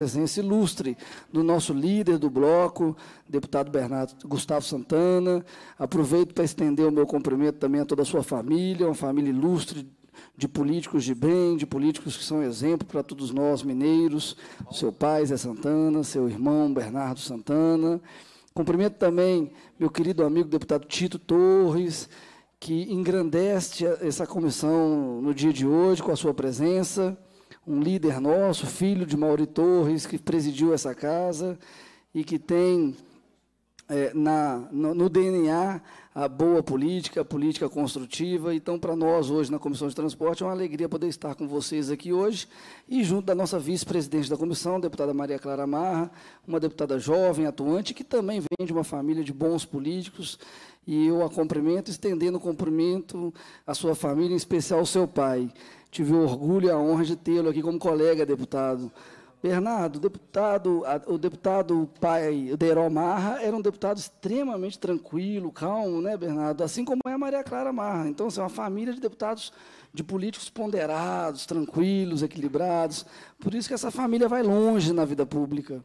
presença ilustre do nosso líder do bloco, deputado Bernardo Gustavo Santana. Aproveito para estender o meu cumprimento também a toda a sua família, uma família ilustre de políticos de bem, de políticos que são exemplo para todos nós mineiros. Seu pai Zé Santana, seu irmão Bernardo Santana. Cumprimento também meu querido amigo deputado Tito Torres, que engrandece essa comissão no dia de hoje com a sua presença um líder nosso, filho de Mauri Torres, que presidiu essa casa e que tem é, na, no, no DNA a boa política, a política construtiva. Então, para nós, hoje, na Comissão de Transporte, é uma alegria poder estar com vocês aqui hoje e junto da nossa vice-presidente da comissão, deputada Maria Clara Marra, uma deputada jovem, atuante, que também vem de uma família de bons políticos. E eu a cumprimento, estendendo o cumprimento à sua família, em especial ao seu pai. Tive o orgulho e a honra de tê-lo aqui como colega deputado Bernardo, deputado, o deputado pai Deirol Marra era um deputado extremamente tranquilo, calmo, né, Bernardo? Assim como é a Maria Clara Marra. Então, assim, é uma família de deputados, de políticos ponderados, tranquilos, equilibrados. Por isso que essa família vai longe na vida pública.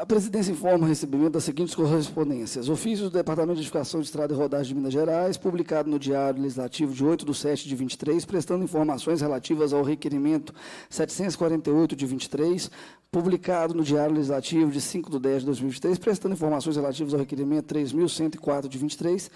A presidência informa o recebimento das seguintes correspondências. Ofício do Departamento de Edificação de Estrada e Rodagem de Minas Gerais, publicado no Diário Legislativo de 8 de 7 de 23, prestando informações relativas ao requerimento 748 de 23, publicado no Diário Legislativo de 5 de 10 de 2023, prestando informações relativas ao requerimento 3.104 de 23,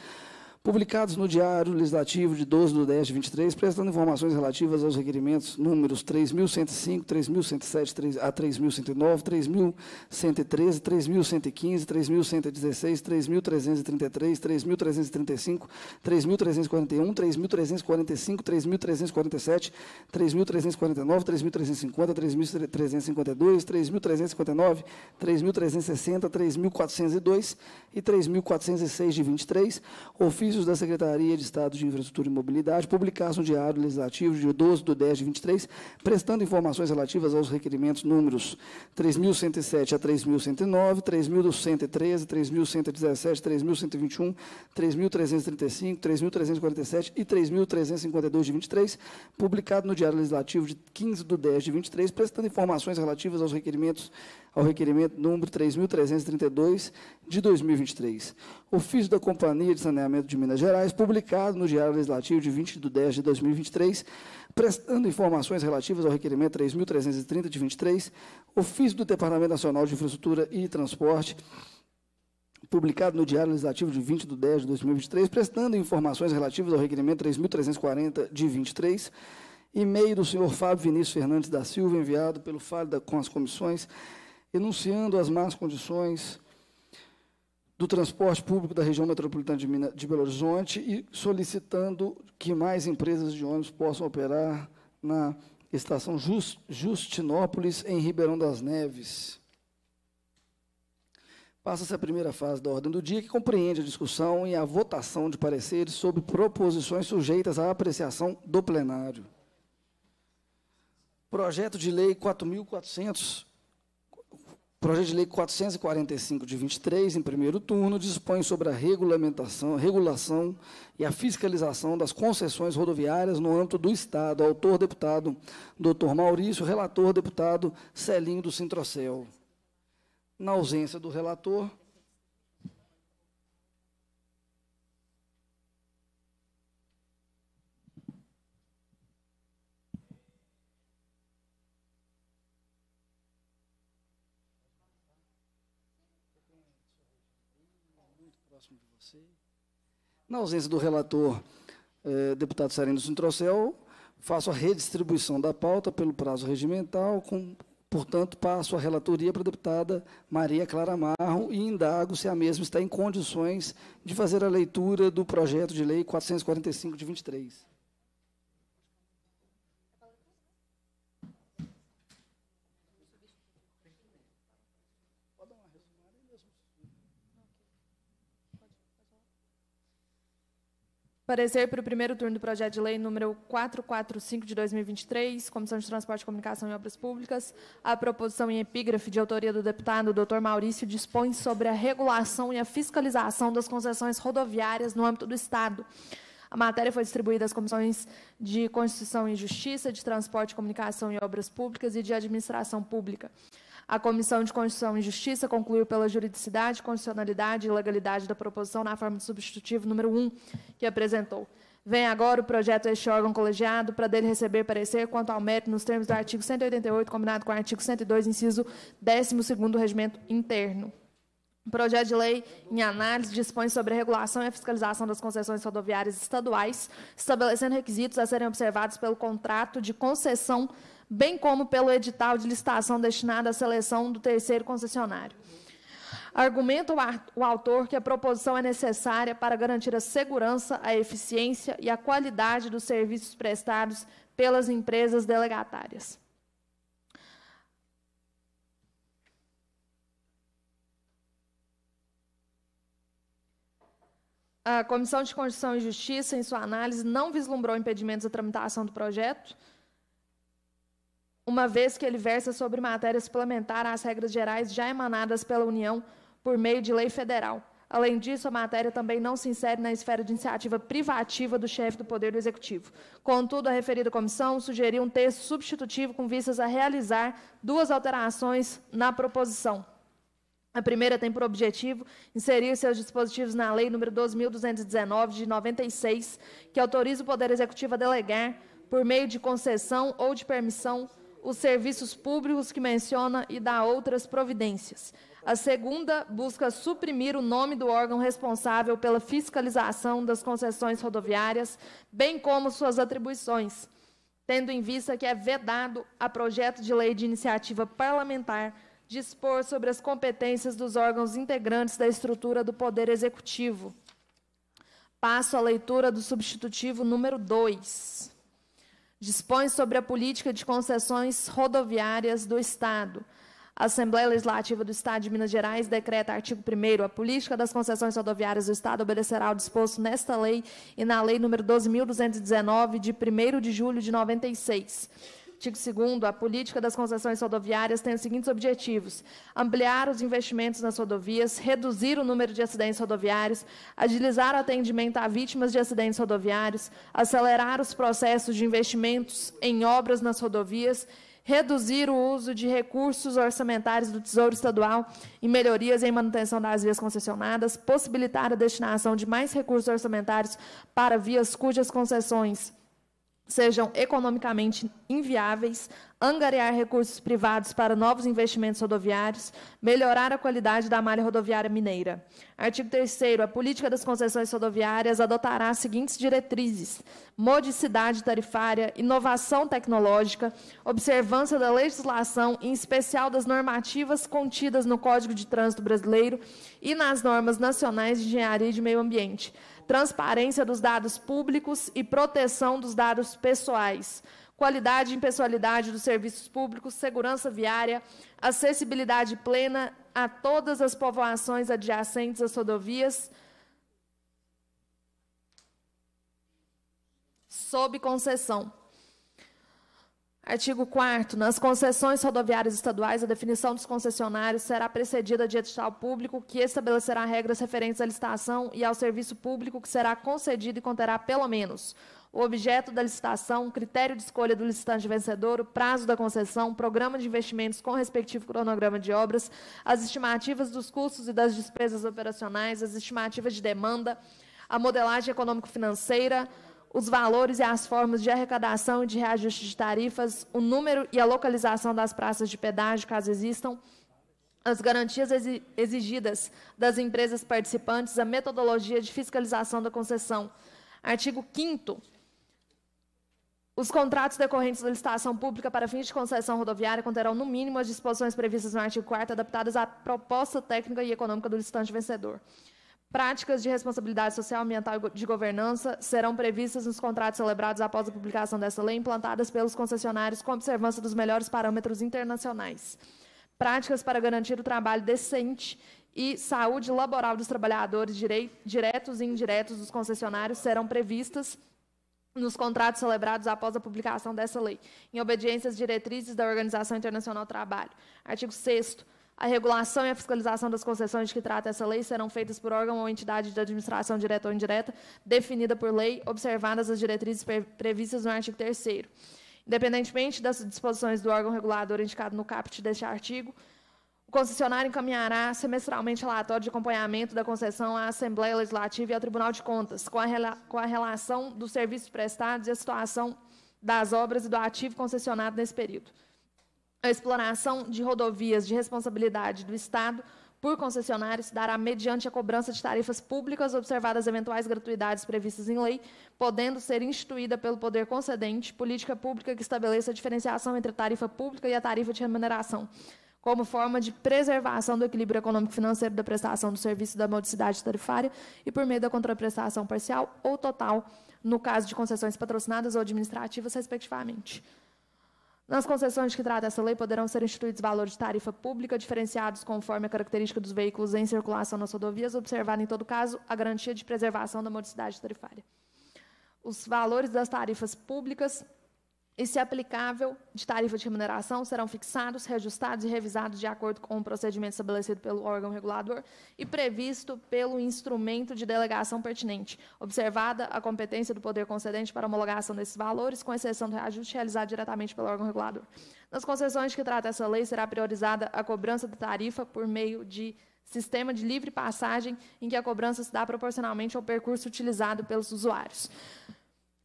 publicados no Diário Legislativo de 12 de 10 de 23, prestando informações relativas aos requerimentos números 3.105, 3.107 a 3.109, 3.113, 3.115, 3.116, 3.333, 3.335, 3.341, 3.345, 3.347, 3.349, 3.350, 3.352, 3.359, 3.360, 3.402 e 3.406 de 23, ofício ofícios da Secretaria de Estado de Infraestrutura e Mobilidade, publicasse no Diário Legislativo de 12 de 10 de 23, prestando informações relativas aos requerimentos números 3.107 a 3.109, 3.113, 3.117, 3.121, 3.335, 3.347 e 3.352 de 23, publicado no Diário Legislativo de 15 de 10 de 23, prestando informações relativas aos requerimentos ao requerimento número 3.332 de 2023. Ofício da Companhia de Saneamento de Minas Gerais, publicado no Diário Legislativo de 20 de 10 de 2023, prestando informações relativas ao requerimento 3.330 de 23, ofício do Departamento Nacional de Infraestrutura e Transporte, publicado no Diário Legislativo de 20 de 10 de 2023, prestando informações relativas ao requerimento 3.340 de 23, e-mail do senhor Fábio Vinícius Fernandes da Silva, enviado pelo Fábio com as comissões, enunciando as más condições do transporte público da região metropolitana de, Minas, de Belo Horizonte e solicitando que mais empresas de ônibus possam operar na estação Just, Justinópolis, em Ribeirão das Neves. Passa-se a primeira fase da ordem do dia, que compreende a discussão e a votação de pareceres sobre proposições sujeitas à apreciação do plenário. Projeto de Lei 4.400, Projeto de Lei 445 de 23, em primeiro turno, dispõe sobre a regulamentação, regulação e a fiscalização das concessões rodoviárias no âmbito do Estado. Autor, deputado Dr. Maurício, relator, deputado Celinho do Sintrocel. Na ausência do relator, próximo de você. Na ausência do relator, eh, deputado Sereno Sintrocel, faço a redistribuição da pauta pelo prazo regimental, com, portanto, passo a relatoria para a deputada Maria Clara Marro e indago se a mesma está em condições de fazer a leitura do projeto de lei 445 de 23. Parecer para o primeiro turno do projeto de lei número 445 de 2023, Comissão de Transporte, Comunicação e Obras Públicas. A proposição em epígrafe de autoria do deputado Dr. Maurício dispõe sobre a regulação e a fiscalização das concessões rodoviárias no âmbito do Estado. A matéria foi distribuída às comissões de Constituição e Justiça, de Transporte, Comunicação e Obras Públicas e de Administração Pública. A Comissão de Constituição e Justiça concluiu pela juridicidade, constitucionalidade e legalidade da proposição na forma de substitutivo número 1 que apresentou. Vem agora o projeto a este órgão colegiado para dele receber parecer quanto ao mérito nos termos do artigo 188, combinado com o artigo 102, inciso 12 do Regimento Interno. O projeto de lei em análise dispõe sobre a regulação e a fiscalização das concessões rodoviárias estaduais, estabelecendo requisitos a serem observados pelo contrato de concessão, bem como pelo edital de licitação destinado à seleção do terceiro concessionário. Argumenta o autor que a proposição é necessária para garantir a segurança, a eficiência e a qualidade dos serviços prestados pelas empresas delegatárias. A Comissão de Constituição e Justiça, em sua análise, não vislumbrou impedimentos à tramitação do projeto, uma vez que ele versa sobre matéria suplementar às regras gerais já emanadas pela União por meio de lei federal. Além disso, a matéria também não se insere na esfera de iniciativa privativa do chefe do Poder do Executivo. Contudo, a referida comissão sugeriu um texto substitutivo com vistas a realizar duas alterações na proposição. A primeira tem por objetivo inserir seus dispositivos na Lei nº 12.219, de 96, que autoriza o Poder Executivo a delegar, por meio de concessão ou de permissão, os serviços públicos que menciona e dá outras providências. A segunda busca suprimir o nome do órgão responsável pela fiscalização das concessões rodoviárias, bem como suas atribuições, tendo em vista que é vedado a projeto de lei de iniciativa parlamentar dispor sobre as competências dos órgãos integrantes da estrutura do Poder Executivo. Passo à leitura do substitutivo número 2. Dispõe sobre a política de concessões rodoviárias do Estado. A Assembleia Legislativa do Estado de Minas Gerais decreta, artigo 1 a política das concessões rodoviárias do Estado obedecerá ao disposto nesta lei e na Lei número 12.219, de 1 de julho de 96 Artigo 2 a política das concessões rodoviárias tem os seguintes objetivos: ampliar os investimentos nas rodovias, reduzir o número de acidentes rodoviários, agilizar o atendimento a vítimas de acidentes rodoviários, acelerar os processos de investimentos em obras nas rodovias, reduzir o uso de recursos orçamentários do Tesouro Estadual em melhorias em manutenção das vias concessionadas, possibilitar a destinação de mais recursos orçamentários para vias cujas concessões sejam economicamente inviáveis, angariar recursos privados para novos investimentos rodoviários, melhorar a qualidade da malha rodoviária mineira. Artigo 3 a política das concessões rodoviárias adotará as seguintes diretrizes: modicidade tarifária, inovação tecnológica, observância da legislação, em especial das normativas contidas no Código de Trânsito Brasileiro e nas normas nacionais de engenharia e de meio ambiente transparência dos dados públicos e proteção dos dados pessoais, qualidade e impessoalidade dos serviços públicos, segurança viária, acessibilidade plena a todas as povoações adjacentes às rodovias, sob concessão. Artigo 4 Nas concessões rodoviárias estaduais, a definição dos concessionários será precedida de edital público que estabelecerá regras referentes à licitação e ao serviço público que será concedido e conterá pelo menos o objeto da licitação, critério de escolha do licitante vencedor, o prazo da concessão, o programa de investimentos com respectivo cronograma de obras, as estimativas dos custos e das despesas operacionais, as estimativas de demanda, a modelagem econômico-financeira, os valores e as formas de arrecadação e de reajuste de tarifas, o número e a localização das praças de pedágio, caso existam, as garantias exigidas das empresas participantes, a metodologia de fiscalização da concessão. Artigo 5 os contratos decorrentes da licitação pública para fins de concessão rodoviária conterão, no mínimo, as disposições previstas no artigo 4 adaptadas à proposta técnica e econômica do licitante vencedor. Práticas de responsabilidade social, ambiental e de governança serão previstas nos contratos celebrados após a publicação dessa lei, implantadas pelos concessionários com observância dos melhores parâmetros internacionais. Práticas para garantir o trabalho decente e saúde laboral dos trabalhadores diretos e indiretos dos concessionários serão previstas nos contratos celebrados após a publicação dessa lei, em obediência às diretrizes da Organização Internacional do Trabalho. Artigo 6 a regulação e a fiscalização das concessões de que trata essa lei serão feitas por órgão ou entidade de administração direta ou indireta, definida por lei, observadas as diretrizes previstas no artigo 3 Independentemente das disposições do órgão regulador indicado no caput deste artigo, o concessionário encaminhará semestralmente relatório de acompanhamento da concessão à Assembleia Legislativa e ao Tribunal de Contas, com a, com a relação dos serviços prestados e a situação das obras e do ativo concessionado nesse período. A exploração de rodovias de responsabilidade do Estado por concessionários dará mediante a cobrança de tarifas públicas observadas eventuais gratuidades previstas em lei, podendo ser instituída pelo poder concedente política pública que estabeleça a diferenciação entre a tarifa pública e a tarifa de remuneração, como forma de preservação do equilíbrio econômico-financeiro da prestação do serviço da modicidade tarifária e por meio da contraprestação parcial ou total, no caso de concessões patrocinadas ou administrativas, respectivamente. Nas concessões que trata essa lei, poderão ser instituídos valores de tarifa pública diferenciados conforme a característica dos veículos em circulação nas rodovias, observada, em todo caso, a garantia de preservação da modicidade tarifária. Os valores das tarifas públicas e, se aplicável, de tarifa de remuneração, serão fixados, reajustados e revisados de acordo com o procedimento estabelecido pelo órgão regulador e previsto pelo instrumento de delegação pertinente, observada a competência do poder concedente para homologação desses valores, com exceção do reajuste realizado diretamente pelo órgão regulador. Nas concessões que trata essa lei, será priorizada a cobrança da tarifa por meio de sistema de livre passagem em que a cobrança se dá proporcionalmente ao percurso utilizado pelos usuários.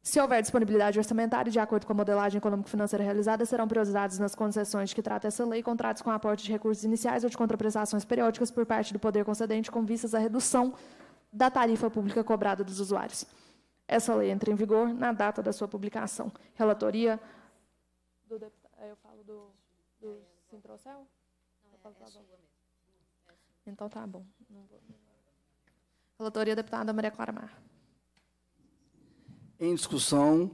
Se houver disponibilidade orçamentária, de acordo com a modelagem econômico-financeira realizada, serão priorizados nas concessões que trata essa lei contratos com aporte de recursos iniciais ou de contraprestações periódicas por parte do poder concedente com vistas à redução da tarifa pública cobrada dos usuários. Essa lei entra em vigor na data da sua publicação. Relatoria do deputado, eu falo do, do Não, é, é sua mesmo. É então tá bom. Relatoria deputada Maria Clara Mar em discussão,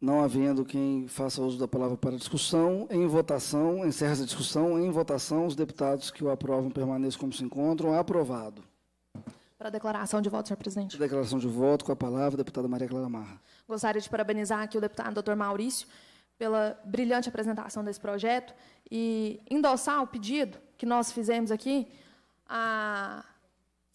não havendo quem faça uso da palavra para discussão, em votação, encerra a discussão, em votação, os deputados que o aprovam permaneçam como se encontram, aprovado. Para a declaração de voto, senhor presidente. Declaração de voto, com a palavra, deputada Maria Clara Marra. Gostaria de parabenizar aqui o deputado doutor Maurício pela brilhante apresentação desse projeto e endossar o pedido que nós fizemos aqui a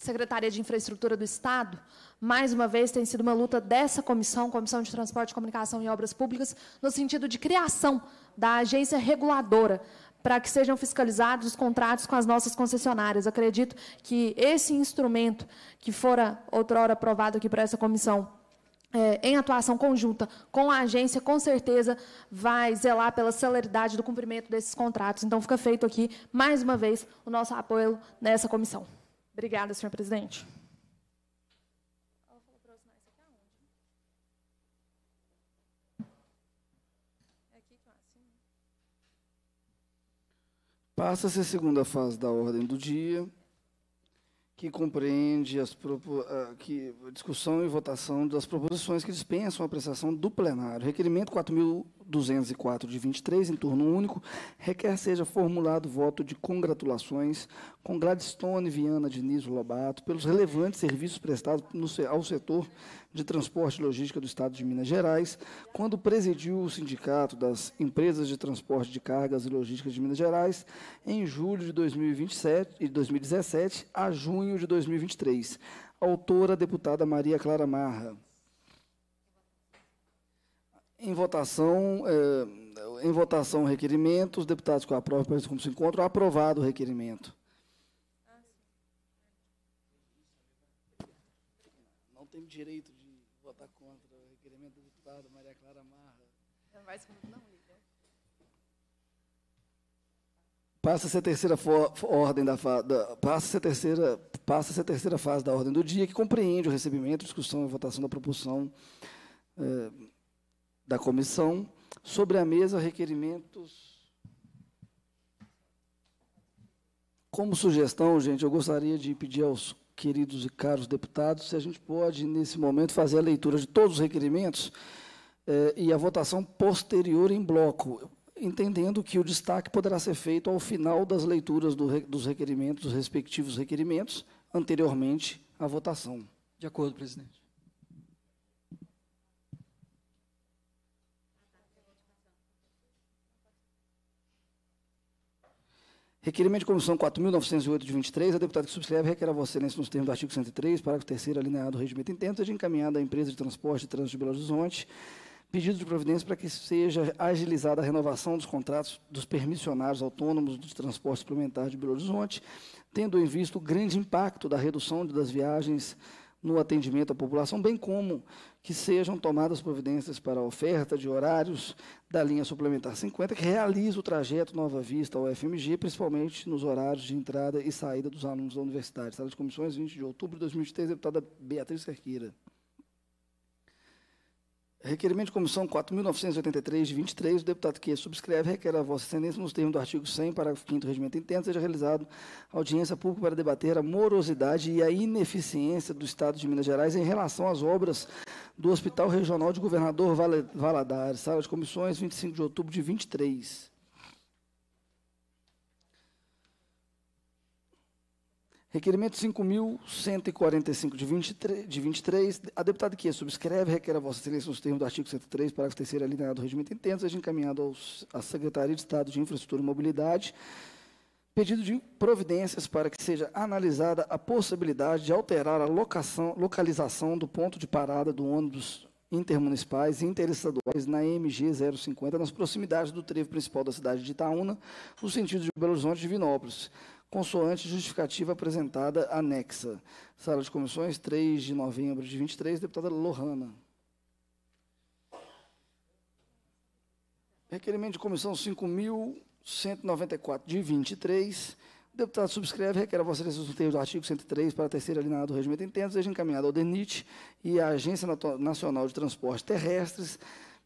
Secretaria de Infraestrutura do Estado, mais uma vez tem sido uma luta dessa comissão, Comissão de Transporte, Comunicação e Obras Públicas, no sentido de criação da agência reguladora para que sejam fiscalizados os contratos com as nossas concessionárias. Acredito que esse instrumento que fora outrora aprovado aqui para essa comissão, é, em atuação conjunta com a agência, com certeza vai zelar pela celeridade do cumprimento desses contratos. Então, fica feito aqui, mais uma vez, o nosso apoio nessa comissão. Obrigada, senhor presidente. Passa-se a segunda fase da ordem do dia, que compreende as ah, que, discussão e votação das proposições que dispensam a apreciação do plenário. Requerimento 4.000 204 de 23, em turno único, requer seja formulado voto de congratulações com Gladstone, Viana, Diniz, Lobato, pelos relevantes serviços prestados no, ao setor de transporte e logística do Estado de Minas Gerais, quando presidiu o Sindicato das Empresas de Transporte de Cargas e Logística de Minas Gerais, em julho de 2027, 2017 a junho de 2023. Autora, deputada Maria Clara Marra. Em votação, eh, em votação o requerimento, os deputados que aprovam, parecem como se encontra, aprovado o requerimento. Não tem direito de votar contra o requerimento do deputado Maria Clara Marra. Não vai não, Passa a ser a terceira ordem da, da passa a terceira passa a terceira fase da ordem do dia que compreende o recebimento, discussão e votação da propulsão. eh, da comissão. Sobre a mesa, requerimentos. Como sugestão, gente, eu gostaria de pedir aos queridos e caros deputados se a gente pode, nesse momento, fazer a leitura de todos os requerimentos eh, e a votação posterior em bloco, entendendo que o destaque poderá ser feito ao final das leituras do, dos requerimentos, dos respectivos requerimentos, anteriormente à votação. De acordo, presidente. Requerimento de comissão 4.908 de 23, a deputada que subscreve requer a Vossa Excelência, nos termos do artigo 103, parágrafo 3 alineado do regimento interno, de encaminhada à empresa de transporte e trânsito de Belo Horizonte pedido de providência para que seja agilizada a renovação dos contratos dos permissionários autônomos de transporte suplementar de Belo Horizonte, tendo em vista o grande impacto da redução das viagens no atendimento à população, bem como que sejam tomadas providências para a oferta de horários da linha suplementar 50, que realiza o trajeto Nova Vista ao FMG, principalmente nos horários de entrada e saída dos alunos da universidade. Sala de Comissões, 20 de outubro de 2013, deputada Beatriz Cerqueira. Requerimento de comissão 4.983, de 23, o deputado que subscreve requer a vossa excelência nos termos do artigo 100, parágrafo 5 do regimento interno, seja realizado audiência pública para debater a morosidade e a ineficiência do Estado de Minas Gerais em relação às obras do Hospital Regional de Governador Valadares, sala de comissões, 25 de outubro de 23. Requerimento 5.145 de 23, de 23. A deputada que subscreve requer a Vossa Excelência nos termos do artigo 103, parágrafo 3 alineado do regimento interno, seja encaminhado aos, à Secretaria de Estado de Infraestrutura e Mobilidade, pedido de providências para que seja analisada a possibilidade de alterar a locação, localização do ponto de parada do ônibus intermunicipais e interestaduais na MG 050, nas proximidades do trevo principal da cidade de Itaúna, no sentido de Belo Horizonte e Vinópolis consoante justificativa apresentada anexa. Sala de comissões, 3 de novembro de 23, deputada Lohana. Requerimento de comissão 5.194 de 23. O deputado subscreve, requer a vossa os termos do artigo 103 para a terceira alinhada do regimento interno, seja encaminhado ao DENIT e à Agência Nacional de Transportes Terrestres,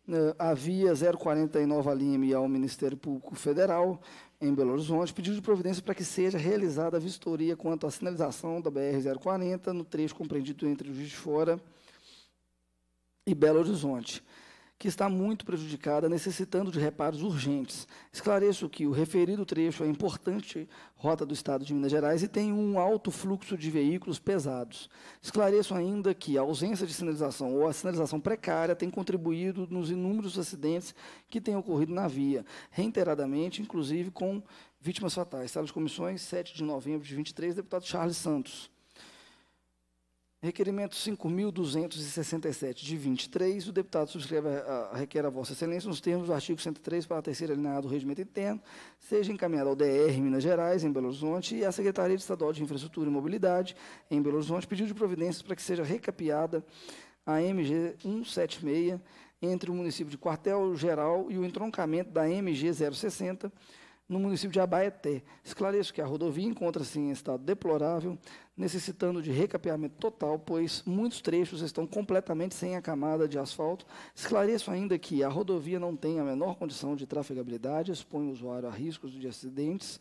eh, a Via 040 em Nova Lima e ao Ministério Público Federal, em Belo Horizonte, pediu de providência para que seja realizada a vistoria quanto à sinalização da BR-040 no trecho compreendido entre o Juiz de Fora e Belo Horizonte que está muito prejudicada, necessitando de reparos urgentes. Esclareço que o referido trecho é importante rota do Estado de Minas Gerais e tem um alto fluxo de veículos pesados. Esclareço ainda que a ausência de sinalização ou a sinalização precária tem contribuído nos inúmeros acidentes que têm ocorrido na via, reiteradamente, inclusive com vítimas fatais. Sala de comissões, 7 de novembro de 23, deputado Charles Santos. Requerimento 5.267, de 23, o deputado subscreve a, a, requer a Vossa Excelência nos termos do artigo 103, para a terceira alinhada do regimento interno, seja encaminhado ao DR Minas Gerais, em Belo Horizonte, e à Secretaria de Estadual de Infraestrutura e Mobilidade, em Belo Horizonte, pedido de providências para que seja recapeada a MG 176 entre o município de Quartel Geral e o entroncamento da MG 060, no município de Abaeté. Esclareço que a rodovia encontra-se em estado deplorável, necessitando de recapeamento total, pois muitos trechos estão completamente sem a camada de asfalto. Esclareço ainda que a rodovia não tem a menor condição de trafegabilidade, expõe o usuário a riscos de acidentes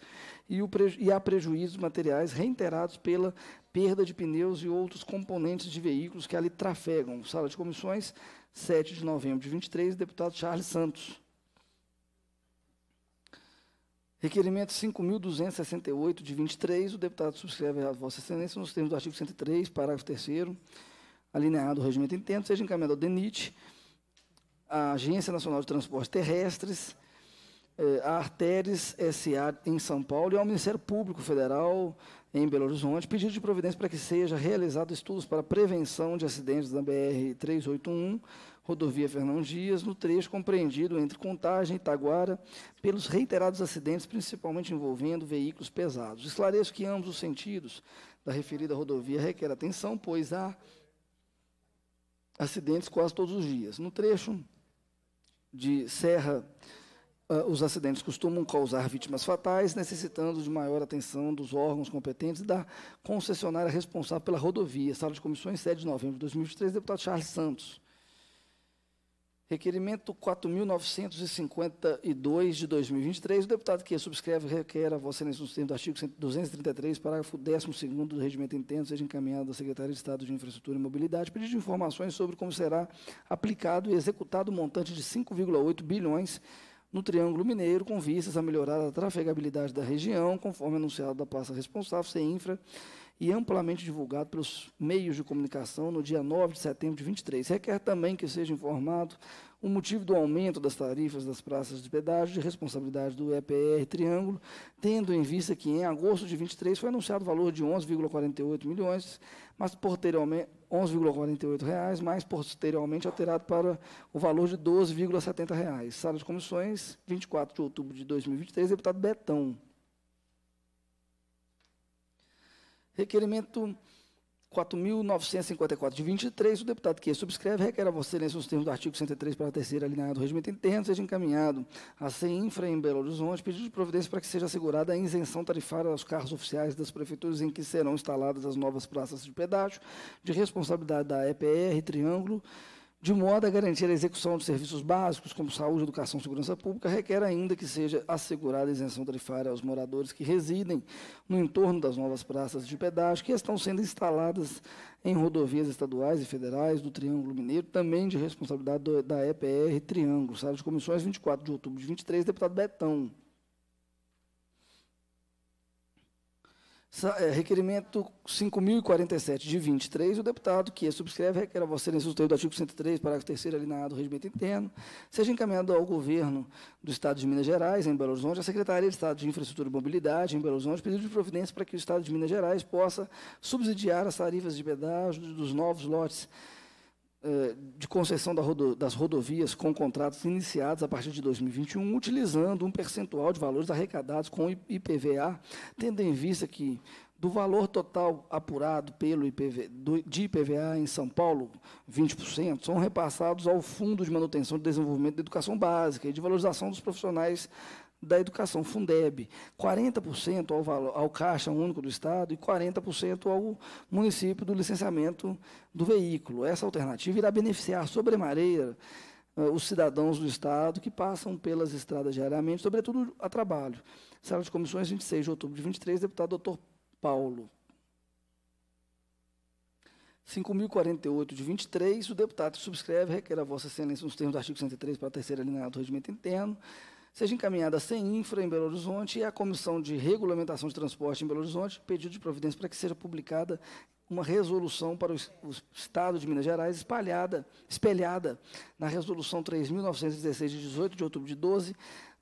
e, o e há prejuízos materiais reiterados pela perda de pneus e outros componentes de veículos que ali trafegam. Sala de comissões, 7 de novembro de 23, deputado Charles Santos. Requerimento 5.268, de 23, o deputado subscreve a vossa excelência nos termos do artigo 103, parágrafo 3 alineado ao regimento interno, seja encaminhado ao DENIT, à Agência Nacional de Transportes Terrestres, à eh, Arteres S.A. em São Paulo e ao Ministério Público Federal em Belo Horizonte, pedido de providência para que seja realizado estudos para prevenção de acidentes da BR-381, rodovia Fernão Dias, no trecho compreendido entre Contagem e Itaguara, pelos reiterados acidentes, principalmente envolvendo veículos pesados. Esclareço que ambos os sentidos da referida rodovia requer atenção, pois há acidentes quase todos os dias. No trecho de Serra, uh, os acidentes costumam causar vítimas fatais, necessitando de maior atenção dos órgãos competentes e da concessionária responsável pela rodovia. Sala de comissões, 7 de novembro de 2003, deputado Charles Santos. Requerimento 4.952 de 2023. O deputado que é subscreve requer a Vossa Excelência, nos termos do artigo 233, parágrafo 12 do Regimento Interno, seja encaminhado à Secretaria de Estado de Infraestrutura e Mobilidade, pedido de informações sobre como será aplicado e executado o montante de 5,8 bilhões no Triângulo Mineiro, com vistas a melhorar a trafegabilidade da região, conforme anunciado da pasta responsável, CEINFRA, e amplamente divulgado pelos meios de comunicação no dia 9 de setembro de 23. Requer também que seja informado o motivo do aumento das tarifas das praças de pedágio de responsabilidade do EPR Triângulo, tendo em vista que em agosto de 23 foi anunciado o valor de 11,48 milhões, mas posteriormente, 11,48 reais, mais posteriormente alterado para o valor de 12,70 reais. Sala de comissões, 24 de outubro de 2023, deputado Betão. Requerimento 4.954 de 23, o deputado que subscreve requer a você, nesse os termos do artigo 103 para a terceira alinhada do regimento interno, seja encaminhado a CEINFRA em Belo Horizonte, pedido de providência para que seja assegurada a isenção tarifária aos carros oficiais das prefeituras em que serão instaladas as novas praças de pedágio, de responsabilidade da EPR, Triângulo, de modo a garantir a execução de serviços básicos, como saúde, educação e segurança pública, requer ainda que seja assegurada a isenção tarifária aos moradores que residem no entorno das novas praças de pedágio, que estão sendo instaladas em rodovias estaduais e federais do Triângulo Mineiro, também de responsabilidade do, da EPR Triângulo. Sala de comissões, 24 de outubro de 23, deputado Betão. É, requerimento 5.047, de 23, o deputado que subscreve requer a vossa excelência o do artigo 103, parágrafo 3 alinhado do regimento interno, seja encaminhado ao governo do Estado de Minas Gerais, em Belo Horizonte, à Secretaria de Estado de Infraestrutura e Mobilidade, em Belo Horizonte, pedido de providência para que o Estado de Minas Gerais possa subsidiar as tarifas de pedágio dos novos lotes eh, de concessão das rodovias com contratos iniciados a partir de 2021, utilizando um percentual de valores arrecadados com IPVA, tendo em vista que do valor total apurado pelo IPV, do, de IPVA em São Paulo, 20% são repassados ao Fundo de Manutenção e Desenvolvimento da Educação Básica e de Valorização dos Profissionais da educação Fundeb, 40% ao, valor, ao Caixa Único do Estado e 40% ao município do licenciamento do veículo. Essa alternativa irá beneficiar sobremaneira eh, os cidadãos do Estado que passam pelas estradas diariamente, sobretudo a trabalho. Sala de Comissões, 26 de outubro de 23, deputado doutor Paulo. 5.048 de 23, o deputado subscreve, requer a Vossa Excelência, nos termos do artigo 103, para a terceira linha do regimento interno, seja encaminhada sem infra em Belo Horizonte e à Comissão de Regulamentação de Transporte em Belo Horizonte, pedido de providência para que seja publicada uma resolução para o, o Estado de Minas Gerais espalhada, espelhada na Resolução 3.916, de 18 de outubro de 12,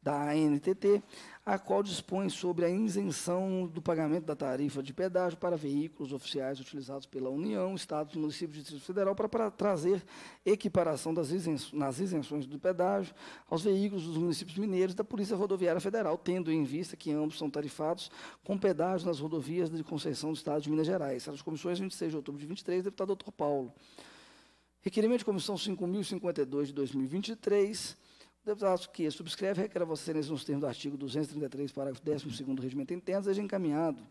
da ANTT, a qual dispõe sobre a isenção do pagamento da tarifa de pedágio para veículos oficiais utilizados pela União, Estados, Municípios e Distrito Federal para, para trazer equiparação das isenções, nas isenções do pedágio aos veículos dos municípios mineiros da Polícia Rodoviária Federal, tendo em vista que ambos são tarifados com pedágio nas rodovias de concessão do Estado de Minas Gerais. As comissões, 26 de outubro de 23, deputado doutor Paulo. Requerimento de comissão 5.052 de 2023 o deputado que subscreve requer a Vossa Excelência nos termos do artigo 233, parágrafo 12 do Regimento Interno, seja encaminhado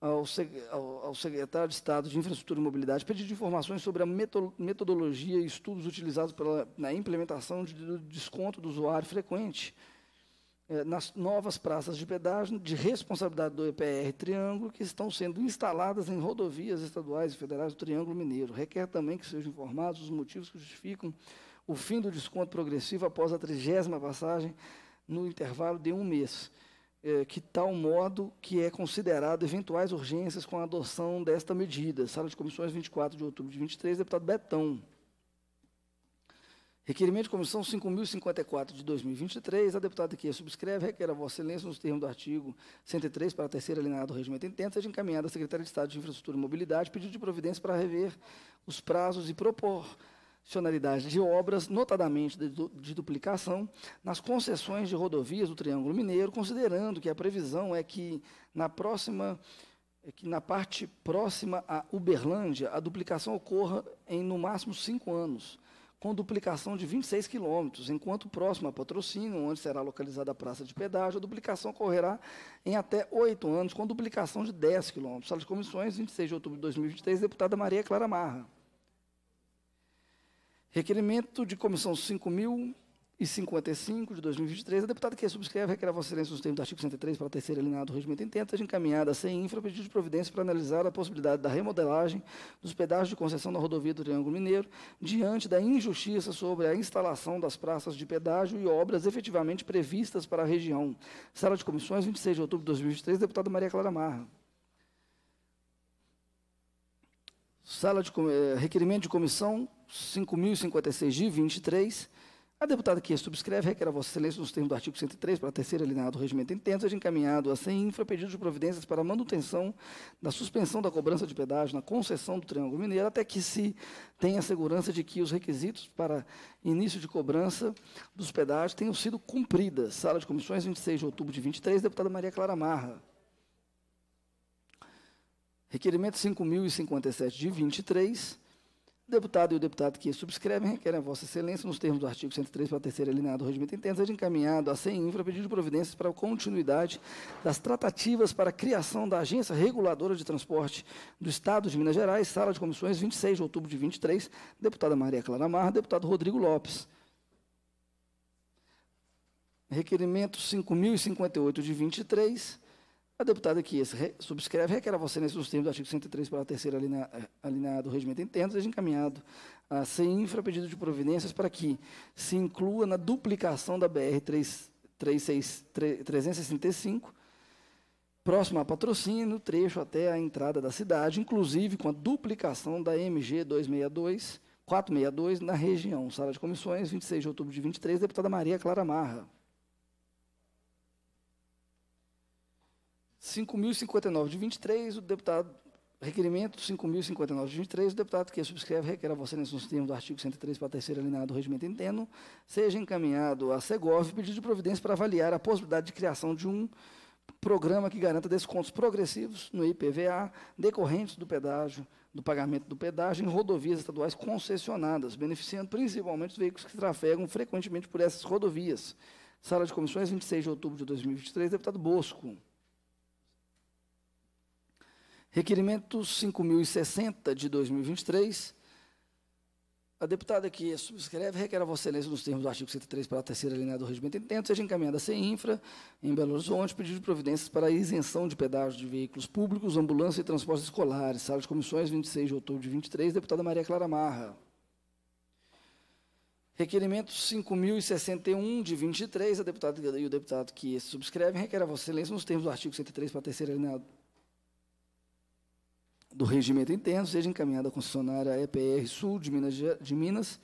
ao, secretário de Estado de Infraestrutura e Mobilidade pedido informações sobre a metodologia e estudos utilizados pela, na implementação de, do desconto do usuário frequente eh, nas novas praças de pedágio de responsabilidade do EPR Triângulo que estão sendo instaladas em rodovias estaduais e federais do Triângulo Mineiro. Requer também que sejam informados os motivos que justificam o fim do desconto progressivo após a trigésima passagem no intervalo de um mês, é, que tal modo que é considerado eventuais urgências com a adoção desta medida. Sala de Comissões, 24 de outubro de 23, deputado Betão. Requerimento de comissão 5.054 de 2023, a deputada que subscreve requer a Vossa Excelência, nos termos do artigo 103, para a terceira alinhada do regimento intento, seja encaminhada à Secretaria de Estado de Infraestrutura e Mobilidade, pedido de providência para rever os prazos e propor excepcionalidade de obras, notadamente de, de, duplicação, nas concessões de rodovias do Triângulo Mineiro, considerando que a previsão é que na próxima é que na parte próxima à Uberlândia, a duplicação ocorra em no máximo cinco anos, com duplicação de 26 quilômetros, enquanto próximo a Patrocínio, onde será localizada a praça de pedágio, a duplicação ocorrerá em até oito anos, com duplicação de 10 quilômetros. Sala de Comissões, 26 de outubro de 2023, deputada Maria Clara Marra. Requerimento de comissão 5055 de 2023. A deputada que subscreve requer é a Vossa Excelência nos termos do artigo 103 para a terceira alinhada do regimento interno seja encaminhada sem infra pedido de providência para analisar a possibilidade da remodelagem dos pedágios de concessão da rodovia do Triângulo Mineiro diante da injustiça sobre a instalação das praças de pedágio e obras efetivamente previstas para a região. Sala de comissões, 26 de outubro de 2023, deputada Maria Clara Marra. Sala de eh, requerimento de comissão 5.056 de 23, a deputada que subscreve requer a Vossa Excelência, nos termos do artigo 103, para a terceira alineada do regimento interno, seja encaminhado a infra pedido de providências para manutenção da suspensão da cobrança de pedágio na concessão do Triângulo Mineiro, até que se tenha segurança de que os requisitos para início de cobrança dos pedágios tenham sido cumpridas. Sala de comissões, 26 de outubro de 23, deputada Maria Clara Marra. Requerimento 5.057 de 23 o deputado e o deputado que subscrevem requerem a Vossa Excelência, nos termos do artigo 103 para a terceira alineada do regimento interno, seja encaminhado à CEINFRA pedido de providências para a continuidade das tratativas para a criação da Agência Reguladora de Transporte do Estado de Minas Gerais, sala de comissões, 26 de outubro de 23, deputada Maria Clara Marra, deputado Rodrigo Lopes. Requerimento 5.058 de 23, a deputada que subscreve requer a você, nesses termos do artigo 103, pela terceira alineada do regimento interno, seja encaminhado a infra pedido de providências para que se inclua na duplicação da BR 365, próximo a patrocínio, no trecho até a entrada da cidade, inclusive com a duplicação da MG 262, 462, na região. Sala de comissões, 26 de outubro de 23, deputada Maria Clara Marra. 5.059 de 23, o deputado Requerimento 5.059 de 23, o deputado que subscreve requer a você, nesse termos do artigo 103 para a terceira alineada do regimento interno, seja encaminhado à SEGOV pedido de providência para avaliar a possibilidade de criação de um programa que garanta descontos progressivos no IPVA decorrentes do pedágio, do pagamento do pedágio em rodovias estaduais concessionadas, beneficiando principalmente os veículos que trafegam frequentemente por essas rodovias. Sala de comissões, 26 de outubro de 2023, deputado Bosco. Requerimento 5060 de 2023. A deputada que subscreve requer a Vossa Excelência, nos termos do artigo 103, para a terceira linha do regimento interno, seja encaminhada sem CEINFRA, em Belo Horizonte, pedido de providências para a isenção de pedágio de veículos públicos, ambulância e transportes escolares. Sala de comissões, 26 de outubro de 23, deputada Maria Clara Marra. Requerimento 5.061, de 23, a deputada e o deputado que subscrevem requer a Vossa Excelência, nos termos do artigo 103, para a terceira linha do regimento interno seja encaminhada à concessionária EPR Sul de Minas, de Minas,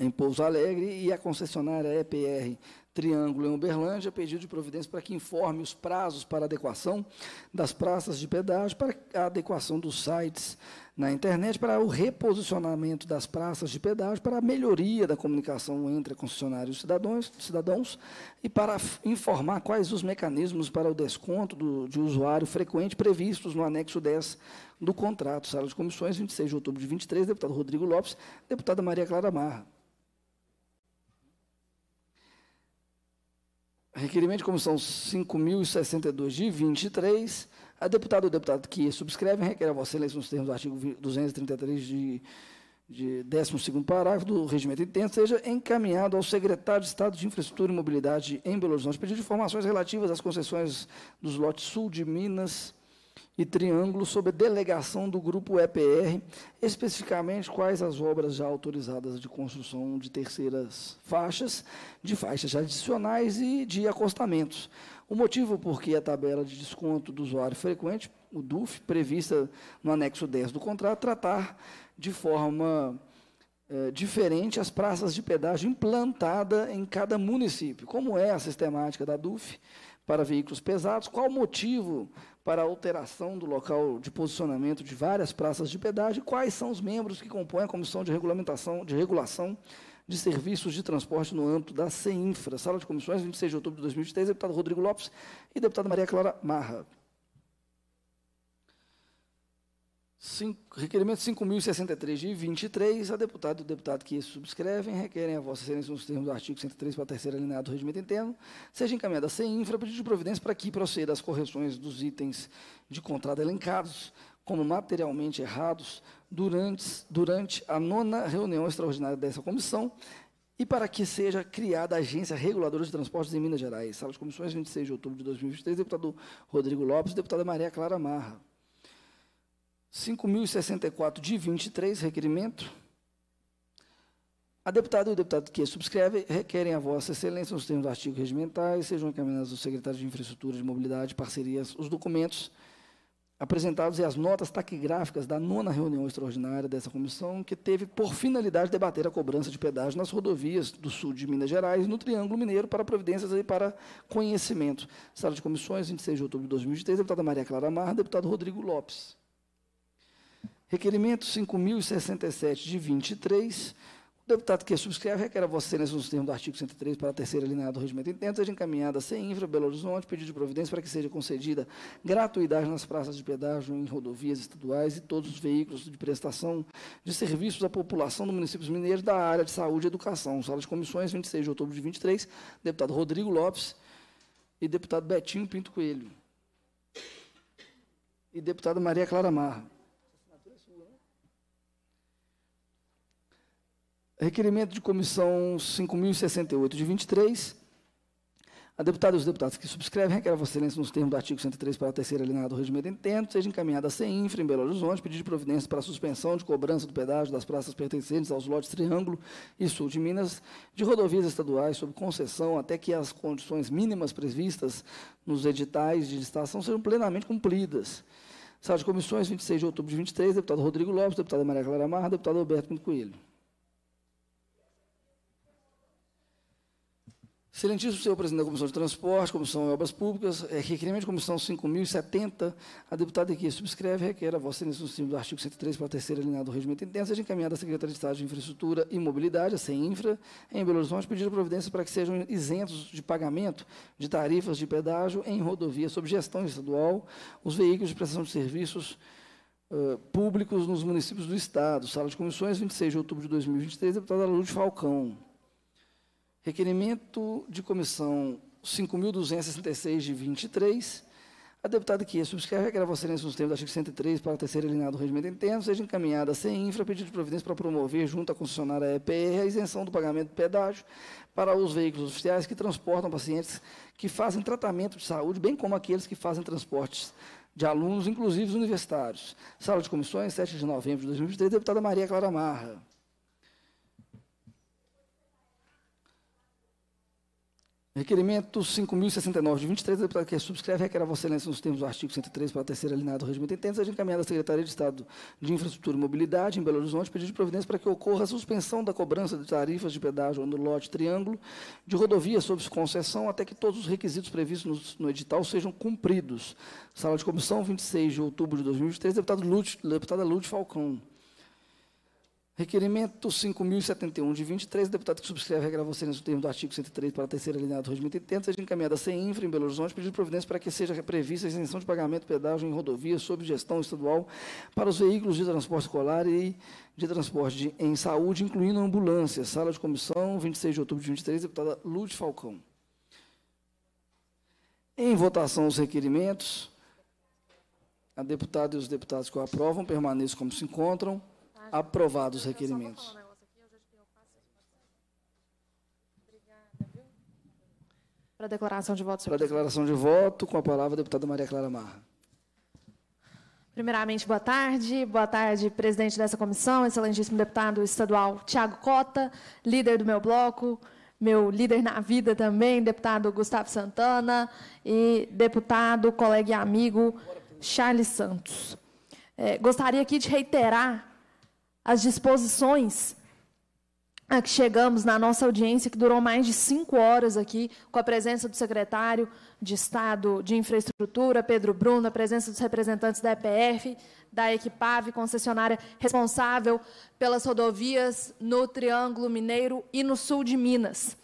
em Pouso Alegre, e à concessionária EPR Triângulo em Uberlândia, pedido de providência para que informe os prazos para adequação das praças de pedágio, para a adequação dos sites na internet, para o reposicionamento das praças de pedágio, para a melhoria da comunicação entre concessionários e cidadãos, cidadãos e para informar quais os mecanismos para o desconto do, de usuário frequente previstos no anexo 10 do contrato. Sala de comissões, 26 de outubro de 23, deputado Rodrigo Lopes, deputada Maria Clara Marra. Requerimento de comissão 5.062 de 23. A deputada ou deputado que subscreve requer a Vossa Excelência, nos termos do artigo 233 de, de 12 parágrafo do regimento interno, seja encaminhado ao secretário de Estado de Infraestrutura e Mobilidade em Belo Horizonte, pedido de informações relativas às concessões dos lotes sul de Minas e triângulo sob a delegação do grupo EPR, especificamente quais as obras já autorizadas de construção de terceiras faixas, de faixas adicionais e de acostamentos. O motivo por que a tabela de desconto do usuário frequente, o DUF, prevista no anexo 10 do contrato, tratar de forma eh, diferente as praças de pedágio implantada em cada município. Como é a sistemática da DUF? para veículos pesados, qual o motivo para a alteração do local de posicionamento de várias praças de pedágio e quais são os membros que compõem a Comissão de Regulamentação de Regulação de Serviços de Transporte no âmbito da CEINFRA. Sala de Comissões, 26 de outubro de 2013. deputado Rodrigo Lopes e deputada Maria Clara Marra. Cinco, requerimento 5.063 de 23, a deputada e o deputado que subscrevem requerem a vossa excelência nos termos do artigo 103 para a terceira linha do regimento interno, seja encaminhada sem infra pedido de providência para que proceda às correções dos itens de contrato elencados como materialmente errados durante, durante a nona reunião extraordinária dessa comissão e para que seja criada a Agência Reguladora de Transportes em Minas Gerais. Sala de Comissões, 26 de outubro de 2023, deputado Rodrigo Lopes, deputada Maria Clara Marra. 5.064 de 23, requerimento. A deputada e o deputado que subscreve requerem a Vossa Excelência, nos termos do artigo regimentais, sejam encaminhados ao secretário de Infraestrutura, de Mobilidade, Parcerias, os documentos apresentados e as notas taquigráficas da nona reunião extraordinária dessa comissão, que teve por finalidade debater a cobrança de pedágio nas rodovias do sul de Minas Gerais, no Triângulo Mineiro, para providências e para conhecimento. Sala de comissões, 26 de outubro de 2003, deputada Maria Clara Mar, deputado Rodrigo Lopes. Requerimento 5.067, de 23. O deputado que é subscreve requer a Vossa Excelência, nos termos do artigo 103, para a terceira linha do regimento interno, seja encaminhada sem infra Belo Horizonte, pedido de providência para que seja concedida gratuidade nas praças de pedágio em rodovias estaduais e todos os veículos de prestação de serviços à população do município mineiro da área de saúde e educação. Sala de comissões, 26 de outubro de 23, deputado Rodrigo Lopes e deputado Betinho Pinto Coelho. E deputada Maria Clara Marra. Requerimento de comissão 5.068, de 23. A deputada e os deputados que subscrevem requer a Vossa Excelência, nos termos do artigo 103, para a terceira alinhada do regimento interno, seja encaminhada a CEINFRA, em Belo Horizonte, pedido de providência para a suspensão de cobrança do pedágio das praças pertencentes aos lotes Triângulo e Sul de Minas, de rodovias estaduais sob concessão, até que as condições mínimas previstas nos editais de licitação sejam plenamente cumpridas. Sala de comissões, 26 de outubro de 23, deputado Rodrigo Lopes, deputada Maria Clara Marra, deputado Alberto Pinto Coelho. Excelentíssimo senhor presidente da Comissão de Transporte, Comissão de Obras Públicas, é, requerimento de comissão 5.070, a deputada que subscreve requer a vossa sentido do artigo 103 para a terceira linha do regimento interno, seja encaminhada à Secretaria de Estado de Infraestrutura e Mobilidade, a CEINFRA, em Belo Horizonte, pedindo providência para que sejam isentos de pagamento de tarifas de pedágio em rodovias sob gestão estadual os veículos de prestação de serviços Uh, públicos nos municípios do Estado. Sala de comissões, 26 de outubro de 2023, deputada Lúcia Falcão. Requerimento de comissão 5.266 de 23. A deputada que é subscreve aquela excelência nos termos do artigo 103, para terceiro alineado do regimento interno, seja encaminhada sem infra pedido de providência para promover, junto à concessionária EPR, a isenção do pagamento de pedágio para os veículos oficiais que transportam pacientes que fazem tratamento de saúde, bem como aqueles que fazem transportes de alunos, inclusive os universitários. Sala de comissões, 7 de novembro de 2023, deputada Maria Clara Marra. Requerimento 5.069, de 23 deputado que subscreve, requer a Vossa Excelência nos termos do artigo 103 para a terceira alinhada do regimento interno, seja encaminhada à Secretaria de Estado de Infraestrutura e Mobilidade, em Belo Horizonte, pedido de providência para que ocorra a suspensão da cobrança de tarifas de pedágio no lote triângulo de rodovia sob concessão até que todos os requisitos previstos no, no edital sejam cumpridos. Sala de comissão, 26 de outubro de 2023, deputado Lute, deputada Lute Falcão. Requerimento 5.071, de 23 deputado que subscreve a regravação no termo do artigo 103 para a terceira linha do 2080, seja encaminhada sem infra em Belo Horizonte, pedido providência para que seja prevista a isenção de pagamento de pedágio em rodovias sob gestão estadual para os veículos de transporte escolar e de transporte em saúde, incluindo ambulância. Sala de comissão, 26 de outubro de 23, deputada Lúcia Falcão. Em votação, os requerimentos. A deputada e os deputados que o aprovam permaneçam como se encontram aprovados os requerimentos. Para a declaração de voto, Para a declaração de voto, com a palavra a deputada Maria Clara Marra. Primeiramente, boa tarde. Boa tarde, presidente dessa comissão, excelentíssimo deputado estadual Tiago Cota, líder do meu bloco, meu líder na vida também, deputado Gustavo Santana e deputado, colega e amigo Charles Santos. É, gostaria aqui de reiterar as disposições a que chegamos na nossa audiência, que durou mais de cinco horas aqui, com a presença do secretário de Estado de Infraestrutura, Pedro Bruno, a presença dos representantes da EPF, da Equipave, concessionária responsável pelas rodovias no Triângulo Mineiro e no sul de Minas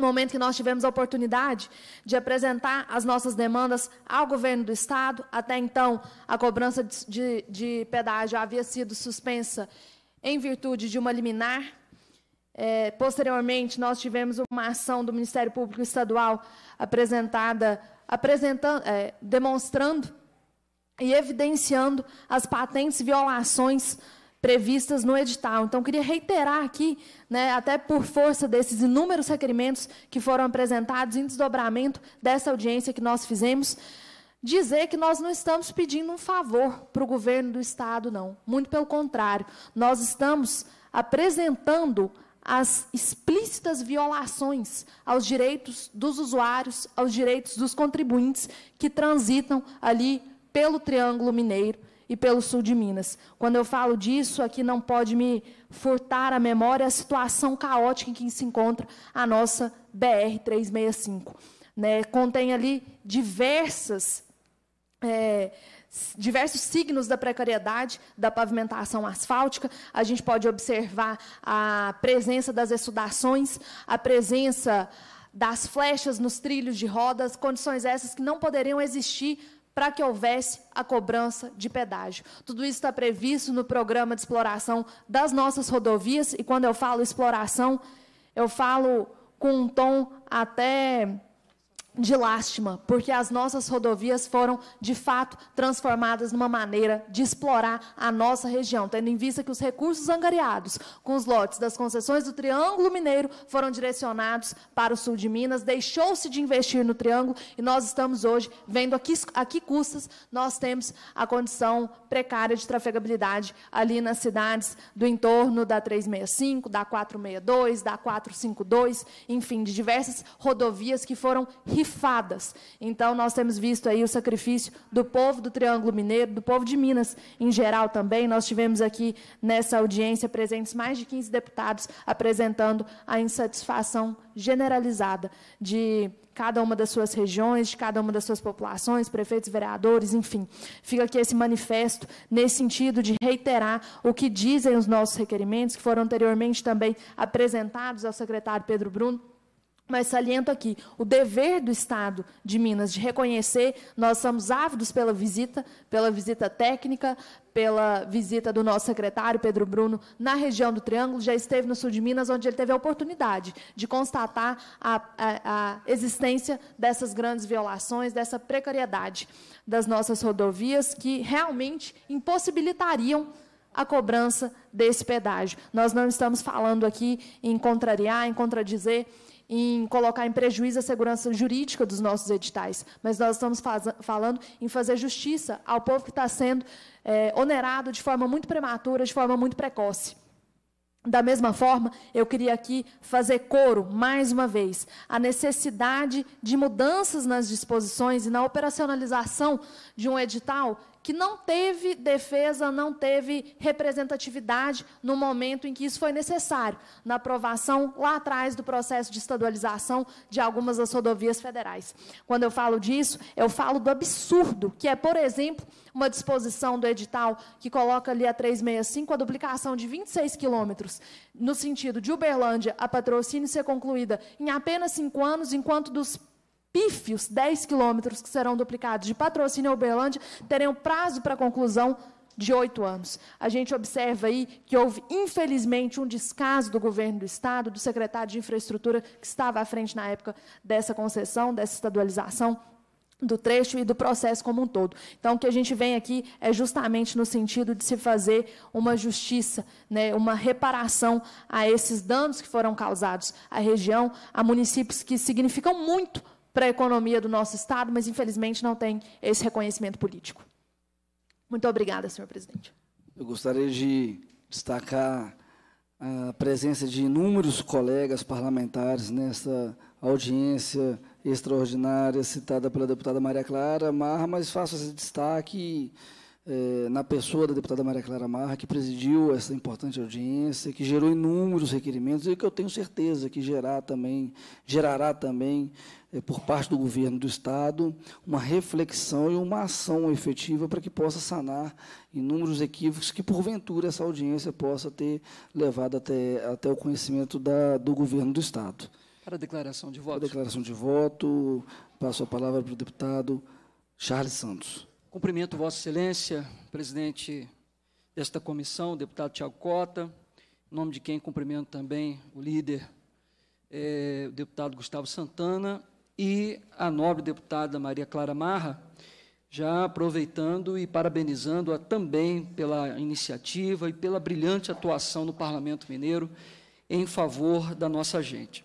no momento que nós tivemos a oportunidade de apresentar as nossas demandas ao governo do Estado. Até então, a cobrança de, de, de pedágio havia sido suspensa em virtude de uma liminar. É, posteriormente, nós tivemos uma ação do Ministério Público Estadual apresentada, apresentando, é, demonstrando e evidenciando as patentes violações previstas no edital. Então, queria reiterar aqui, né, até por força desses inúmeros requerimentos que foram apresentados em desdobramento dessa audiência que nós fizemos, dizer que nós não estamos pedindo um favor para o governo do Estado, não. Muito pelo contrário, nós estamos apresentando as explícitas violações aos direitos dos usuários, aos direitos dos contribuintes que transitam ali pelo Triângulo Mineiro e pelo sul de Minas. Quando eu falo disso, aqui não pode me furtar a memória a situação caótica em que se encontra a nossa BR-365. Né? Contém ali diversas. É, diversos signos da precariedade da pavimentação asfáltica. A gente pode observar a presença das exudações, a presença das flechas nos trilhos de rodas, condições essas que não poderiam existir para que houvesse a cobrança de pedágio. Tudo isso está previsto no programa de exploração das nossas rodovias, e quando eu falo exploração, eu falo com um tom até de lástima, porque as nossas rodovias foram de fato transformadas numa maneira de explorar a nossa região, tendo em vista que os recursos angariados com os lotes das concessões do Triângulo Mineiro foram direcionados para o sul de Minas, deixou-se de investir no Triângulo e nós estamos hoje vendo a que, a que custas nós temos a condição precária de trafegabilidade ali nas cidades do entorno da 365, da 462, da 452, enfim, de diversas rodovias que foram rifadas. Então, nós temos visto aí o sacrifício do povo do Triângulo Mineiro, do povo de Minas em geral também. Nós tivemos aqui nessa audiência presentes mais de 15 deputados apresentando a insatisfação generalizada de cada uma das suas regiões, de cada uma das suas populações, prefeitos, vereadores, enfim. Fica aqui esse manifesto nesse sentido de reiterar o que dizem os nossos requerimentos, que foram anteriormente também apresentados ao secretário Pedro Bruno mas saliento aqui o dever do Estado de Minas de reconhecer, nós somos ávidos pela visita, pela visita técnica, pela visita do nosso secretário Pedro Bruno na região do Triângulo, já esteve no sul de Minas, onde ele teve a oportunidade de constatar a, a, a existência dessas grandes violações, dessa precariedade das nossas rodovias, que realmente impossibilitariam a cobrança desse pedágio. Nós não estamos falando aqui em contrariar, em contradizer em colocar em prejuízo a segurança jurídica dos nossos editais, mas nós estamos falando em fazer justiça ao povo que está sendo é, onerado de forma muito prematura, de forma muito precoce. Da mesma forma, eu queria aqui fazer coro, mais uma vez, a necessidade de mudanças nas disposições e na operacionalização de um edital que não teve defesa, não teve representatividade no momento em que isso foi necessário, na aprovação lá atrás do processo de estadualização de algumas das rodovias federais. Quando eu falo disso, eu falo do absurdo, que é, por exemplo, uma disposição do edital que coloca ali a 365 a duplicação de 26 quilômetros no sentido de Uberlândia a patrocínio ser concluída em apenas cinco anos, enquanto dos pífios 10 quilômetros que serão duplicados de patrocínio ao Uberlândia terão prazo para conclusão de oito anos. A gente observa aí que houve, infelizmente, um descaso do governo do Estado, do secretário de Infraestrutura, que estava à frente na época dessa concessão, dessa estadualização do trecho e do processo como um todo. Então, o que a gente vem aqui é justamente no sentido de se fazer uma justiça, né, uma reparação a esses danos que foram causados à região, a municípios que significam muito para a economia do nosso Estado, mas infelizmente não tem esse reconhecimento político. Muito obrigada, senhor presidente. Eu gostaria de destacar a presença de inúmeros colegas parlamentares nessa audiência extraordinária citada pela deputada Maria Clara Marra, mas faço esse destaque eh, na pessoa da deputada Maria Clara Marra, que presidiu essa importante audiência, que gerou inúmeros requerimentos e que eu tenho certeza que gerar também, gerará também é, por parte do governo do Estado, uma reflexão e uma ação efetiva para que possa sanar inúmeros equívocos que, porventura, essa audiência possa ter levado até, até o conhecimento da, do governo do Estado. Para a declaração de voto. Para a declaração de voto, passo a palavra para o deputado Charles Santos. Cumprimento Vossa Excelência, presidente desta comissão, deputado Tiago Cota, em nome de quem cumprimento também o líder, é, o deputado Gustavo Santana, e a nobre deputada Maria Clara Marra, já aproveitando e parabenizando-a também pela iniciativa e pela brilhante atuação no Parlamento Mineiro em favor da nossa gente.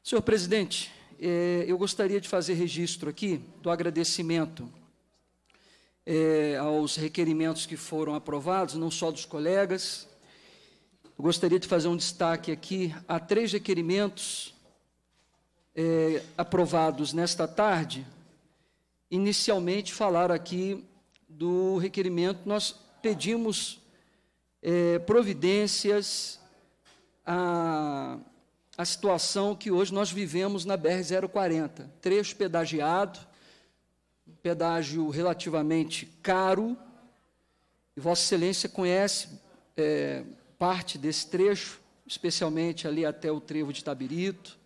Senhor presidente, é, eu gostaria de fazer registro aqui do agradecimento é, aos requerimentos que foram aprovados, não só dos colegas. Eu gostaria de fazer um destaque aqui a três requerimentos é, aprovados nesta tarde, inicialmente falaram aqui do requerimento, nós pedimos é, providências à, à situação que hoje nós vivemos na BR-040, trecho pedagiado, um pedágio relativamente caro, e Vossa Excelência conhece é, parte desse trecho, especialmente ali até o trevo de Tabirito,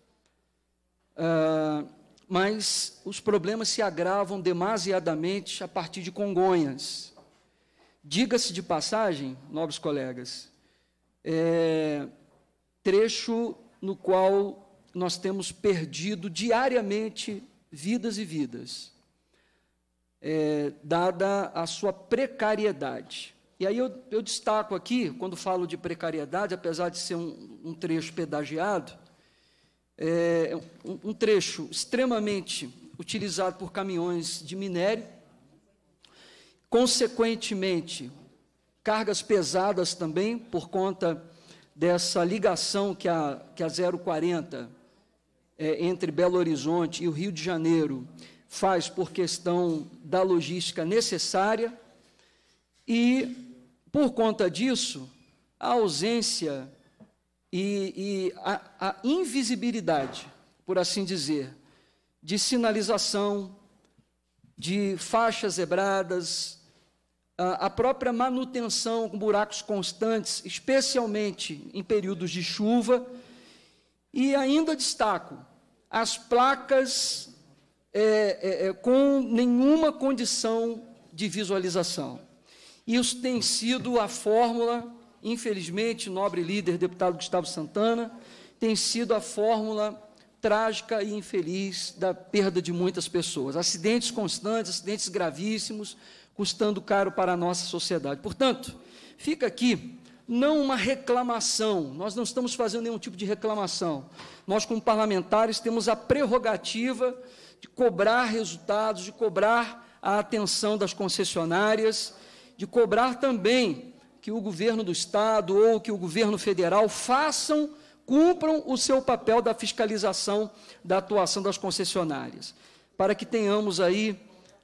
ah, mas os problemas se agravam demasiadamente a partir de Congonhas. Diga-se de passagem, nobres colegas, é, trecho no qual nós temos perdido diariamente vidas e vidas, é, dada a sua precariedade. E aí eu, eu, destaco aqui, quando falo de precariedade, apesar de ser um, um trecho pedagiado, é, é, um, um trecho extremamente utilizado por caminhões de minério, consequentemente, cargas pesadas também, por conta dessa ligação que a, que a 040 é, entre Belo Horizonte e o Rio de Janeiro faz por questão da logística necessária, e por conta disso, a ausência e, e a, a invisibilidade, por assim dizer, de sinalização, de faixas zebradas, a própria manutenção com buracos constantes, especialmente em períodos de chuva, e ainda destaco as placas é, é, é com nenhuma condição de visualização. Isso tem sido a fórmula infelizmente, nobre líder, deputado Gustavo Santana, tem sido a fórmula trágica e infeliz da perda de muitas pessoas. Acidentes constantes, acidentes gravíssimos, custando caro para a nossa sociedade. Portanto, fica aqui não uma reclamação, nós não estamos fazendo nenhum tipo de reclamação. Nós, como parlamentares, temos a prerrogativa de cobrar resultados, de cobrar a atenção das concessionárias, de cobrar também que o governo do Estado ou que o governo federal façam, cumpram o seu papel da fiscalização da atuação das concessionárias, para que tenhamos aí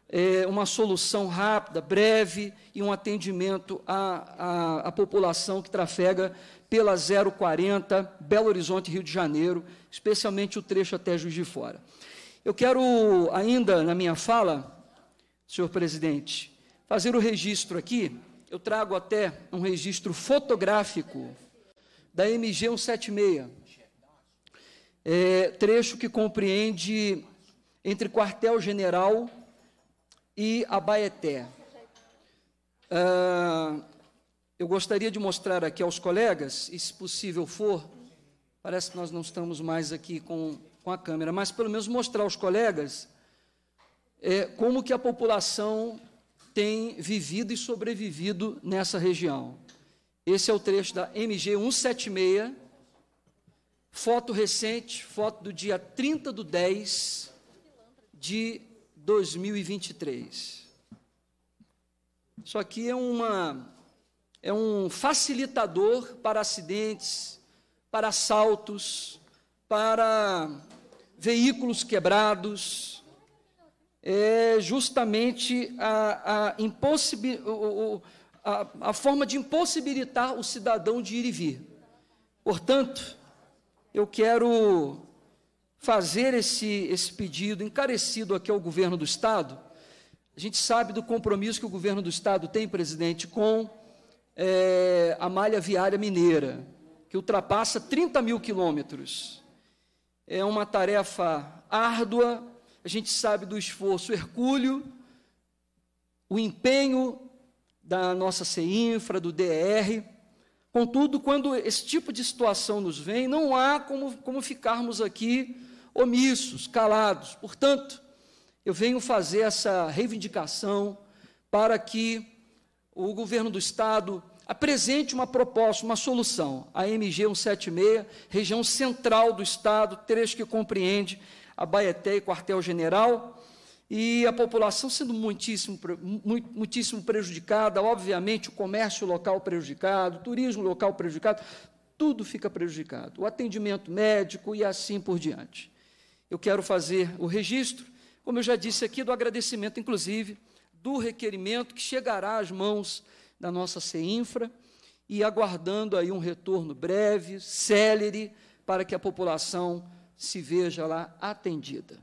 é, uma solução rápida, breve e um atendimento à, à, à população que trafega pela 040 Belo Horizonte, Rio de Janeiro, especialmente o trecho até Juiz de Fora. Eu quero ainda, na minha fala, senhor presidente, fazer o registro aqui eu trago até um registro fotográfico da MG 176, é, trecho que compreende entre Quartel-General e Abaeté. Ah, eu gostaria de mostrar aqui aos colegas, e se possível for, parece que nós não estamos mais aqui com, com a câmera, mas pelo menos mostrar aos colegas é, como que a população tem vivido e sobrevivido nessa região. Esse é o trecho da MG 176, foto recente, foto do dia 30 do 10 de 2023. Isso aqui é, uma, é um facilitador para acidentes, para assaltos, para veículos quebrados, é justamente a, a, a, a forma de impossibilitar o cidadão de ir e vir. Portanto, eu quero fazer esse, esse pedido encarecido aqui ao governo do Estado. A gente sabe do compromisso que o governo do Estado tem, presidente, com é, a malha viária mineira, que ultrapassa 30 mil quilômetros. É uma tarefa árdua, a gente sabe do esforço hercúleo, o empenho da nossa CINFRA, do DR. Contudo, quando esse tipo de situação nos vem, não há como, como ficarmos aqui omissos, calados. Portanto, eu venho fazer essa reivindicação para que o governo do Estado apresente uma proposta, uma solução. A MG 176, região central do Estado, trecho que compreende a Baeté e quartel-general, e a população sendo muitíssimo, muitíssimo prejudicada, obviamente o comércio local prejudicado, o turismo local prejudicado, tudo fica prejudicado, o atendimento médico e assim por diante. Eu quero fazer o registro, como eu já disse aqui, do agradecimento, inclusive, do requerimento que chegará às mãos da nossa CEINFRA e aguardando aí um retorno breve, célere, para que a população se veja lá atendida.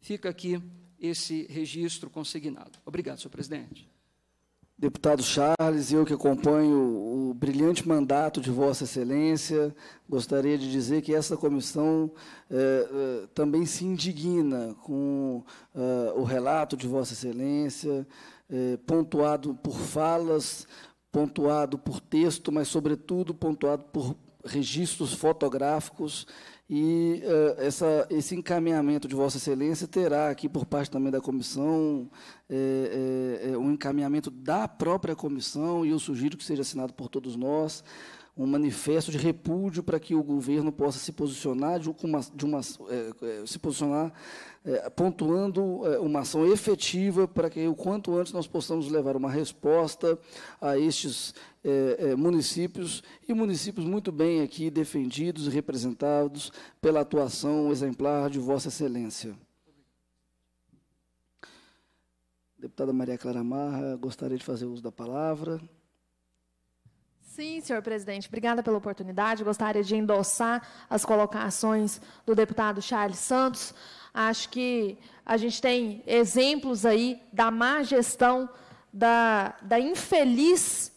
Fica aqui esse registro consignado. Obrigado, senhor presidente. Deputado Charles, eu que acompanho o brilhante mandato de Vossa Excelência, gostaria de dizer que essa comissão eh, eh também se indigna com eh, o relato de Vossa Excelência, eh, pontuado por falas, pontuado por texto, mas, sobretudo, pontuado por registros fotográficos e uh, essa, esse encaminhamento de Vossa Excelência terá aqui por parte também da comissão é, é, um encaminhamento da própria comissão e eu sugiro que seja assinado por todos nós um manifesto de repúdio para que o governo possa se posicionar de uma, de uma é, é, se posicionar é, pontuando é, uma ação efetiva para que o quanto antes nós possamos levar uma resposta a estes é, é, municípios e municípios muito bem aqui defendidos e representados pela atuação exemplar de Vossa Excelência. Deputada Maria Clara Marra, gostaria de fazer uso da palavra. Sim, senhor presidente. Obrigada pela oportunidade. Gostaria de endossar as colocações do deputado Charles Santos. Acho que a gente tem exemplos aí da má gestão, da, da infeliz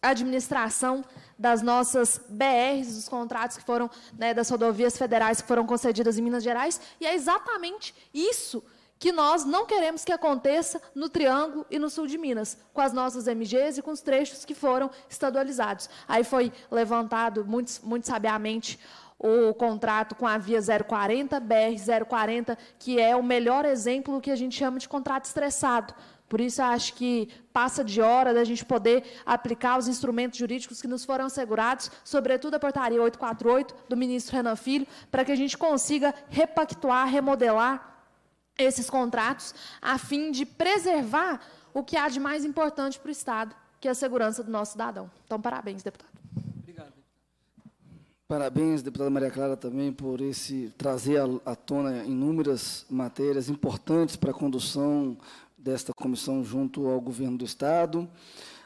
administração das nossas BRs, dos contratos que foram, né, das rodovias federais que foram concedidas em Minas Gerais. E é exatamente isso que que nós não queremos que aconteça no Triângulo e no sul de Minas, com as nossas MGs e com os trechos que foram estadualizados. Aí foi levantado muito, muito sabiamente o contrato com a via 040, BR 040, que é o melhor exemplo do que a gente chama de contrato estressado. Por isso, acho que passa de hora da gente poder aplicar os instrumentos jurídicos que nos foram assegurados, sobretudo a portaria 848 do ministro Renan Filho, para que a gente consiga repactuar, remodelar esses contratos a fim de preservar o que há de mais importante para o Estado, que é a segurança do nosso cidadão. Então, parabéns, deputado. Obrigado. Parabéns, deputada Maria Clara, também por esse trazer à tona inúmeras matérias importantes para a condução desta comissão junto ao governo do Estado.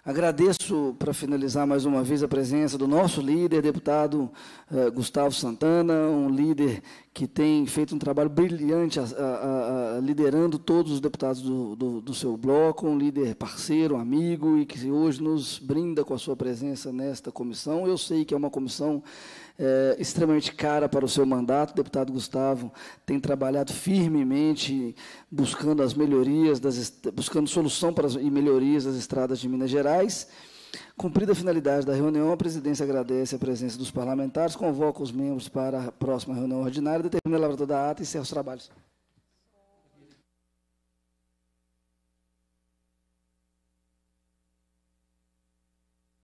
Agradeço, para finalizar mais uma vez, a presença do nosso líder, deputado eh, Gustavo Santana, um líder que tem feito um trabalho brilhante, a, a, a, liderando todos os deputados do, do, do, seu bloco, um líder parceiro, amigo, e que hoje nos brinda com a sua presença nesta comissão. Eu sei que é uma comissão é, extremamente cara para o seu mandato. O deputado Gustavo tem trabalhado firmemente buscando as melhorias, das, buscando solução para as, e melhorias das estradas de Minas Gerais. Cumprida a finalidade da reunião, a presidência agradece a presença dos parlamentares, convoca os membros para a próxima reunião ordinária, determina a lavratura da ata e encerra os trabalhos.